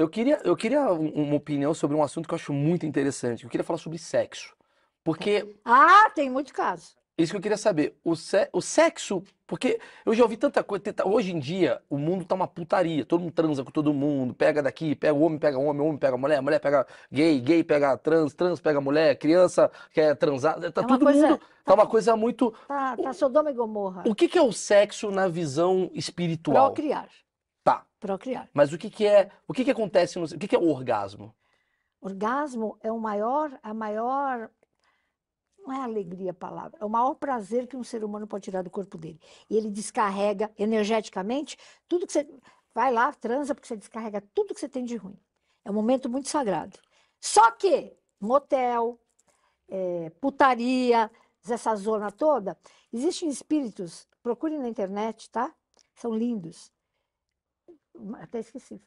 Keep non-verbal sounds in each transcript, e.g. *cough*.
Eu queria, eu queria uma opinião sobre um assunto que eu acho muito interessante. Eu queria falar sobre sexo. Porque. Ah, tem muito caso. Isso que eu queria saber. O, se, o sexo. Porque eu já ouvi tanta coisa. Hoje em dia, o mundo tá uma putaria. Todo mundo transa com todo mundo. Pega daqui, pega o homem, pega homem, homem pega a mulher, mulher pega gay, gay pega trans, trans pega mulher, criança quer transar. Tá é todo coisa, mundo. Tá, tá, uma coisa muito. Tá, tá Sodoma e Gomorra. O que, que é o sexo na visão espiritual? Procriar. Tá. Procriar. Mas o que, que é, o que, que acontece, no, o que, que é o orgasmo? Orgasmo é o maior, a maior, não é alegria a palavra, é o maior prazer que um ser humano pode tirar do corpo dele. E ele descarrega energeticamente tudo que você, vai lá, transa, porque você descarrega tudo que você tem de ruim. É um momento muito sagrado. Só que motel, é, putaria, essa zona toda, existem espíritos, procurem na internet, tá? São lindos. Até esqueci,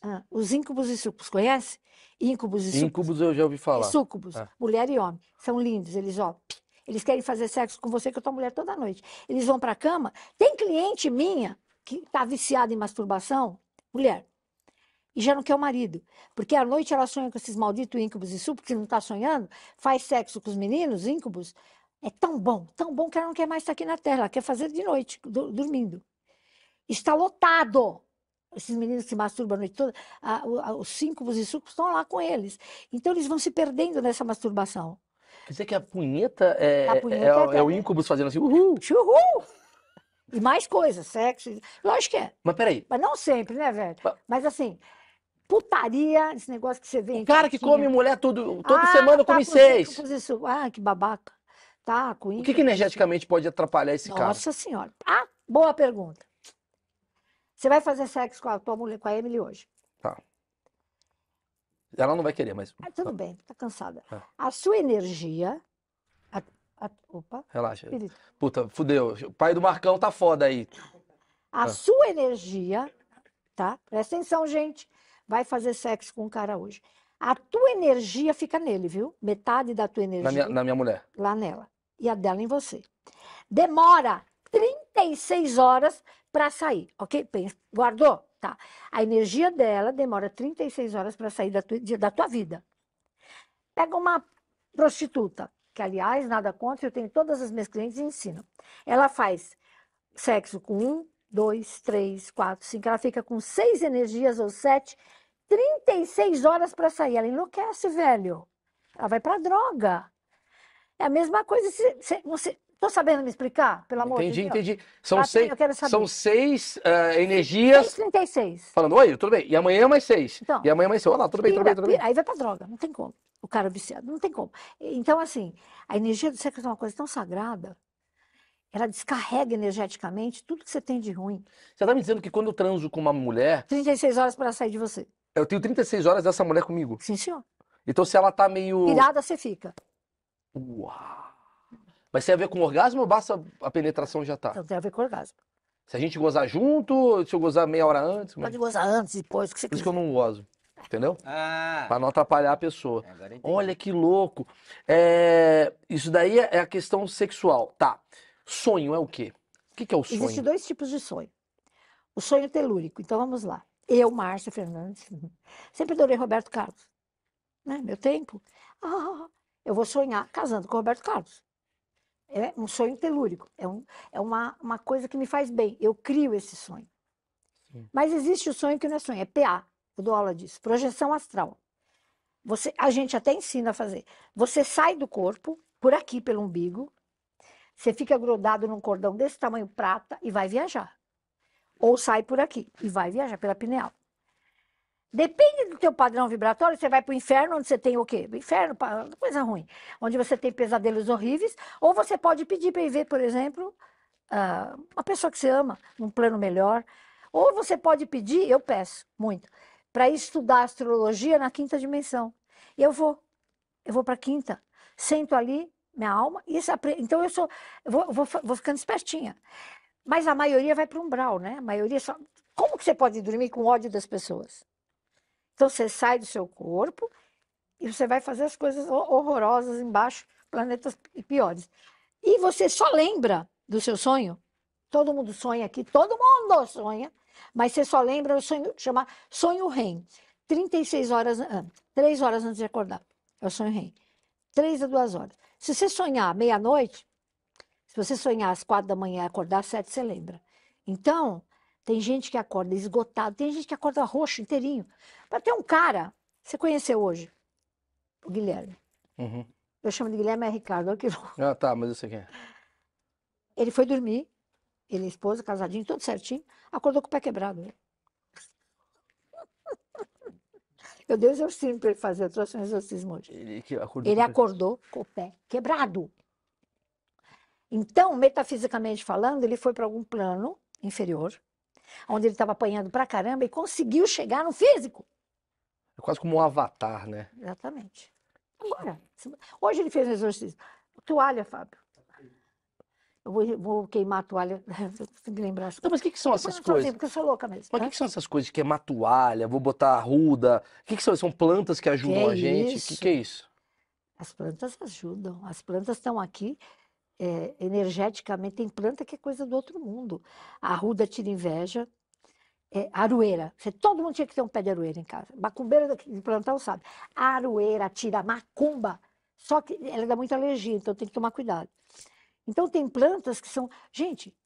Ah, os íncubos e sucubos, conhece? Íncubos e sucubos. Íncubos eu já ouvi falar. sucubos, ah. mulher e homem. São lindos, eles, ó, eles querem fazer sexo com você, que eu tô mulher toda noite. Eles vão pra cama. Tem cliente minha que tá viciada em masturbação, mulher, e já não quer o marido. Porque à noite ela sonha com esses malditos íncubos e sucubos, que não tá sonhando, faz sexo com os meninos, íncubos. É tão bom, tão bom que ela não quer mais estar tá aqui na Terra, ela quer fazer de noite, do, dormindo. Está lotado esses meninos que se masturbam a noite toda, a, a, os síncubos e sucos estão lá com eles. Então eles vão se perdendo nessa masturbação. Quer dizer que a punheta é, a é, punheta é, é, é o íncubus fazendo assim, uhul! Uhul! E mais coisas, sexo. Lógico que é. Mas peraí. Mas não sempre, né, velho? Mas, Mas assim, putaria, esse negócio que você vê. Um cara que come mulher tudo, toda ah, semana tá come seis. Isso, ah, que babaca. Tá, com O que, que energeticamente pode atrapalhar esse Nossa cara? Nossa senhora. Ah, boa pergunta. Você vai fazer sexo com a tua mulher, com a Emily hoje. Tá. Ela não vai querer, mas. Ah, tudo tá. bem, tá cansada. É. A sua energia. A, a, opa. Relaxa. Espírito. Puta, fudeu. O pai do Marcão tá foda aí. A ah. sua energia, tá? Presta atenção, gente. Vai fazer sexo com o cara hoje. A tua energia fica nele, viu? Metade da tua energia. Na minha, na minha mulher. Lá nela. E a dela em você. Demora 36 horas para sair, ok? Guardou? Tá. A energia dela demora 36 horas para sair da tua, da tua vida. Pega uma prostituta, que aliás, nada contra, eu tenho todas as minhas clientes e ensino. Ela faz sexo com um, dois, três, quatro, cinco, ela fica com seis energias ou sete, 36 horas para sair. Ela enlouquece, velho. Ela vai para droga. É a mesma coisa se, se, você, Tô sabendo me explicar, pelo amor de Deus? Entendi, entendi. São ah, seis, são seis uh, energias. 6,36. Falando, oi, tudo bem. E amanhã é mais seis. Então, e amanhã é mais seis. Olha lá, tudo bem, tudo bem, tudo bem. Aí vai pra droga, não tem como. O cara é viciado, não tem como. Então, assim, a energia do sexo é uma coisa tão sagrada, ela descarrega energeticamente tudo que você tem de ruim. Você tá me dizendo que quando eu transo com uma mulher. 36 horas para sair de você. Eu tenho 36 horas dessa mulher comigo. Sim, senhor. Então, se ela tá meio. Virada, você fica. Uau! Mas tem a ver com orgasmo ou basta a penetração já tá? Não tem a ver com orgasmo. Se a gente gozar junto, se eu gozar meia hora antes. Mas... Pode gozar antes, depois, o que você Por isso que eu não gozo. Entendeu? Ah. Pra não atrapalhar a pessoa. É, Olha que louco. É... Isso daí é a questão sexual. Tá. Sonho é o quê? O que, que é o sonho? Existem dois tipos de sonho. O sonho telúrico. Então vamos lá. Eu, Márcia Fernandes, *laughs* sempre adorei Roberto Carlos. Né? Meu tempo. Ah, eu vou sonhar casando com Roberto Carlos. É um sonho telúrico, é, um, é uma, uma coisa que me faz bem, eu crio esse sonho. Sim. Mas existe o sonho que não é sonho, é PA, eu dou aula disso, projeção astral. Você, a gente até ensina a fazer. Você sai do corpo, por aqui, pelo umbigo, você fica grudado num cordão desse tamanho prata e vai viajar. Ou sai por aqui e vai viajar pela pineal. Depende do teu padrão vibratório, você vai para o inferno, onde você tem o quê? Inferno, coisa ruim. Onde você tem pesadelos horríveis. Ou você pode pedir para ir ver, por exemplo, ah, uma pessoa que você ama, num plano melhor. Ou você pode pedir, eu peço muito, para estudar astrologia na quinta dimensão. E eu vou. Eu vou para a quinta. Sento ali, minha alma. E essa, então eu sou. Vou, vou, vou ficando espertinha. Mas a maioria vai para o umbral, né? A maioria só. Como que você pode dormir com ódio das pessoas? Então você sai do seu corpo e você vai fazer as coisas horrorosas embaixo, planetas piores. E você só lembra do seu sonho. Todo mundo sonha aqui, todo mundo sonha, mas você só lembra o sonho, chama sonho REM. 36 horas, 3 ah, horas antes de acordar. É o sonho REM. 3 a 2 horas. Se você sonhar meia-noite, se você sonhar às 4 da manhã e acordar às 7, você lembra. Então, tem gente que acorda esgotado, tem gente que acorda roxo inteirinho. Mas tem um cara, você conheceu hoje, o Guilherme. Uhum. Eu chamo de Guilherme é Ricardo, olha que louco. Ah, tá, mas eu sei quem é. Ele foi dormir, ele e é a esposa, casadinho, tudo certinho, acordou com o pé quebrado. *laughs* Eu Deus, eu sinto para ele fazer, eu trouxe um exorcismo hoje. Ele, acordou, ele com acordou com o pé quebrado. Então, metafisicamente falando, ele foi para algum plano inferior, onde ele estava apanhando pra caramba e conseguiu chegar no físico. É quase como um avatar, né? Exatamente. Agora, hoje ele fez um exercício. Toalha, Fábio. Eu vou, vou queimar a toalha. *laughs* Tem que lembrar. Não, mas o que, que, são essas coisas? Assim, porque eu sou louca mesmo. Mas o que, né? que, são essas coisas de queimar toalha, vou botar arruda? O que, que, são? São plantas que ajudam é a gente? O que, é isso? As plantas ajudam. As plantas estão aqui é, energeticamente, tem planta que é coisa do outro mundo. A arruda tira inveja, é, aroeira. Você, todo mundo tinha que ter um pé de aroeira em casa. Macumbeira de plantão sabe. A aroeira tira macumba, só que ela dá muita alergia, então tem que tomar cuidado. Então tem plantas que são. Gente,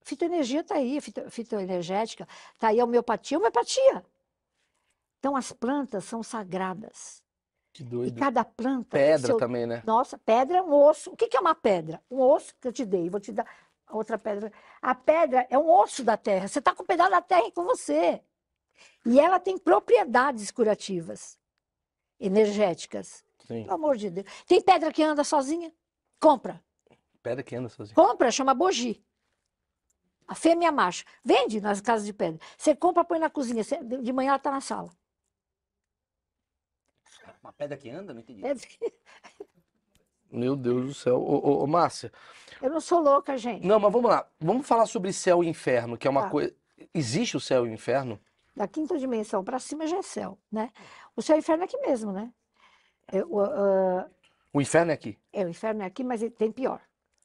fitoenergia está aí, fito, fitoenergética, está aí a homeopatia, homeopatia. Então as plantas são sagradas. Que doido. E cada planta. Pedra seu... também, né? Nossa, pedra é um osso. O que, que é uma pedra? Um osso que eu te dei, vou te dar outra pedra. A pedra é um osso da terra. Você está com o um pedaço da terra com você. E ela tem propriedades curativas, energéticas. Sim. Pelo amor de Deus. Tem pedra que anda sozinha? Compra. Pedra que anda sozinha? Compra, chama bogi. A fêmea macho. Vende nas casas de pedra. Você compra, põe na cozinha. De manhã ela está na sala. Uma pedra que anda? Não entendi. Pedra é que... Meu Deus do céu. Ô, ô, ô, Márcia. Eu não sou louca, gente. Não, mas vamos lá. Vamos falar sobre céu e inferno, que é uma tá. coisa. Existe o céu e o inferno? Da quinta dimensão para cima já é céu, né? O céu e o inferno é aqui mesmo, né? Eu, uh... O inferno é aqui? É, o inferno é aqui, mas tem pior.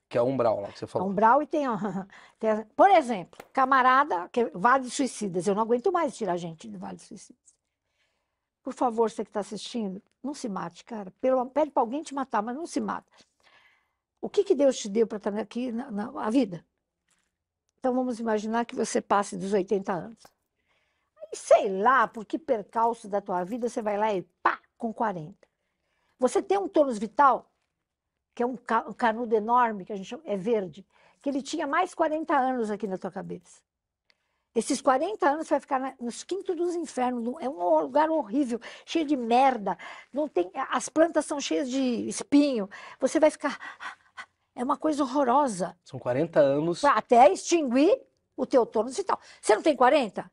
Que é o umbral lá que você falou. umbral e tem, a... *laughs* tem Por exemplo, camarada, que é Vale de Suicidas. Eu não aguento mais tirar gente do Vale de Suicidas. Por favor, você que está assistindo, não se mate, cara. Pelo, pede para alguém te matar, mas não se mata. O que, que Deus te deu para estar aqui na, na a vida? Então vamos imaginar que você passe dos 80 anos. E sei lá por que percalço da tua vida você vai lá e pá, com 40. Você tem um tônus vital, que é um, canudo enorme, que a gente chama, é verde, que ele tinha mais 40 anos aqui na tua cabeça. Esses 40 anos vai ficar nos quintos dos infernos. É um lugar horrível, cheio de merda. Não tem, as plantas são cheias de espinho. Você vai ficar. É uma coisa horrorosa. São 40 anos. Até extinguir o teu torno e tal. Você não tem 40?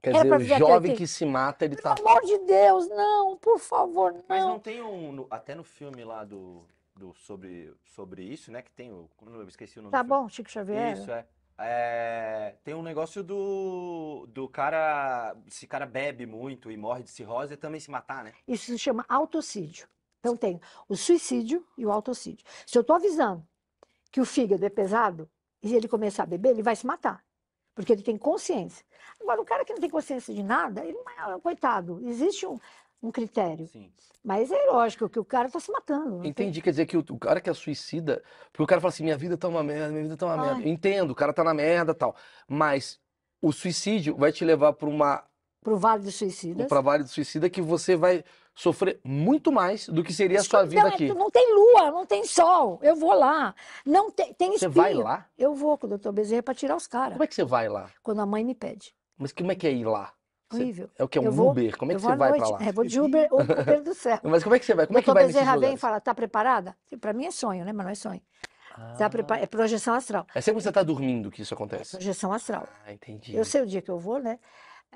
Quer Era dizer, o jovem que se mata, ele Pelo tá... Pelo amor de Deus, não, por favor, não. Mas não tem um... Até no filme lá do... do sobre, sobre isso, né? Que tem o... Eu esqueci o nome Tá bom, Chico Xavier. Isso, é. É, tem um negócio do, do cara, se cara bebe muito e morre de cirrose, é também se matar, né? Isso se chama autocídio. Então tem o suicídio e o autocídio. Se eu estou avisando que o fígado é pesado e ele começar a beber, ele vai se matar, porque ele tem consciência. Agora, o cara que não tem consciência de nada, ele, é, coitado, existe um, um critério. Sim. Mas é lógico que o cara tá se matando. Entendi, tem... quer dizer que o, o, cara que é suicida, porque o cara fala assim, minha vida tá uma merda, minha vida tá uma Ai. merda. Entendo, o cara tá na merda tal. Mas o suicídio vai te levar para uma... Pro vale do suicida. Pra vale do suicida que você vai sofrer muito mais do que seria a sua não, vida é aqui. Não tem lua, não tem sol. Eu vou lá. Não tem, tem espinho. Você vai lá? Eu vou com o doutor Bezerra para tirar os caras. Como é que você vai lá? Quando a mãe me pede. Mas como é que é ir lá? Horrível. é o que? É um vou, Uber? Como é que você vai para lá? É, vou de Uber ou Uber do *laughs* céu. Mas como é que você vai? Como é que vai nesses lugares? vem e fala, tá preparada? Para tipo, mim é sonho, né? Mas não é sonho. Tá ah. Tá prepar... É projeção astral. É sempre que você tá dormindo que isso acontece? É projeção astral. Ah, entendi. Eu sei o dia que eu vou, né?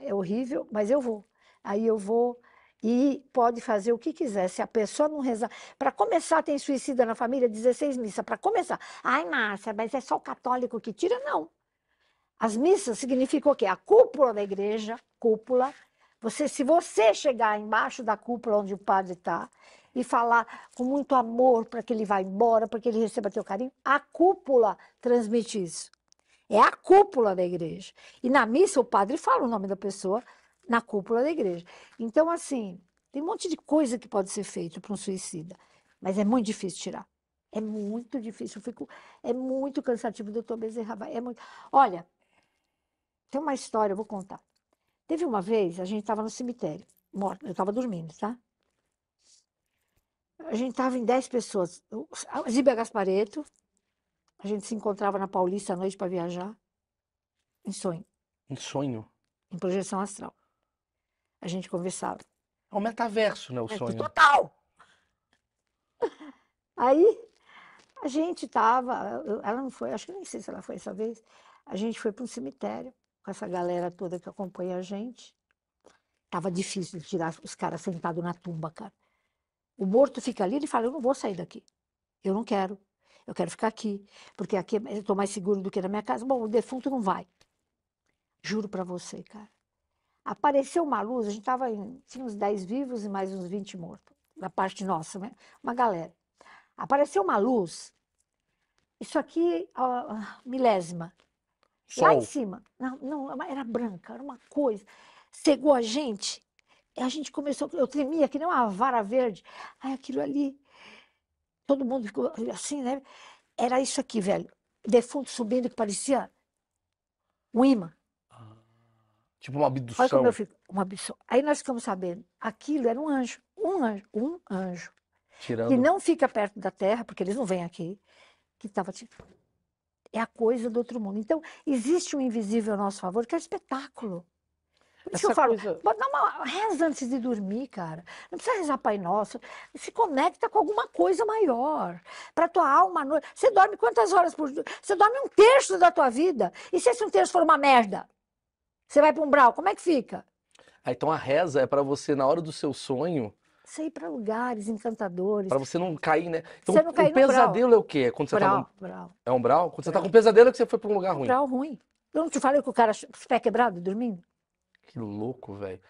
É horrível, mas eu vou. Aí eu vou e pode fazer o que quiser. Se a pessoa não rezar. Para começar, tem suicida na família, 16 missas. Para começar. Ai, Márcia, mas é só o católico que tira? Não. As missas significam o quê? A cúpula da igreja, cúpula. Você, se você chegar embaixo da cúpula onde o padre está e falar com muito amor para que ele vá embora, para que ele receba teu carinho, a cúpula transmite isso. É a cúpula da igreja. E na missa o padre fala o nome da pessoa na cúpula da igreja. Então, assim, tem um monte de coisa que pode ser feito para um suicida, mas é muito difícil tirar. É muito difícil. Eu fico, é muito cansativo, doutor Bezerra. É muito. Olha, tem uma história, eu vou contar. Teve uma vez, a gente estava no cemitério, morto, eu estava dormindo, tá? A gente estava em 10 pessoas. Zíbia Gaspareto, a gente se encontrava na Paulista à noite para viajar, em sonho. Em sonho? Em projeção astral. A gente conversava. É um metaverso, né, o é sonho? Total! *laughs* Aí a gente estava, ela não foi, acho que nem sei se ela foi essa vez, a gente foi para um cemitério com essa galera toda que acompanha a gente. Tava difícil tirar os caras sentados na tumba, cara. O morto fica ali, ele fala: Eu não vou sair daqui. Eu não quero. Eu quero ficar aqui. Porque aqui é eu estou mais seguro do que na minha casa. Bom, o defunto não vai. Juro para você, cara. Apareceu uma luz, a gente tava em, tinha uns 10 vivos e mais uns 20 mortos. Da parte nossa, né? uma galera. Apareceu uma luz, isso aqui, ó, milésima, Sol. Lá em cima. Não, não, é era branca, era uma coisa. Cegou a gente. A gente começou, eu tremia que nem uma vara verde. Ai, aquilo ali. Todo mundo ficou assim, né? Era isso aqui, velho. Defunto subindo que parecia um imã. Ah, tipo uma abdução. Olha como eu fico, uma abdução. Aí nós ficamos sabendo, aquilo era um anjo, um anjo, um anjo. Tirando... Que não fica perto da terra, porque eles não vêm aqui, que estava tipo é a coisa do outro mundo. Então, existe um invisível a nosso favor, que é o espetáculo. Por isso Essa eu falo, dá uma, reza antes de dormir, cara. Não precisa rezar Pai Nosso. Se conecta com alguma coisa maior. Para tua alma. Você dorme quantas horas por dia? Você dorme um terço da tua vida. E se esse um terço for uma merda? Você vai para um brau, como é que fica? Ah, então a reza é para você, na hora do seu sonho, você ir para lugares encantadores. Para você não cair, né? Então, você não cair O pesadelo é o quê? É quando você tá brau, tá É um brau? Quando você tá é. com pesadelo é que você foi para um lugar ruim. Brau ruim. Eu não te falei que o cara, os pés quebrados, dormindo? Que louco, velho.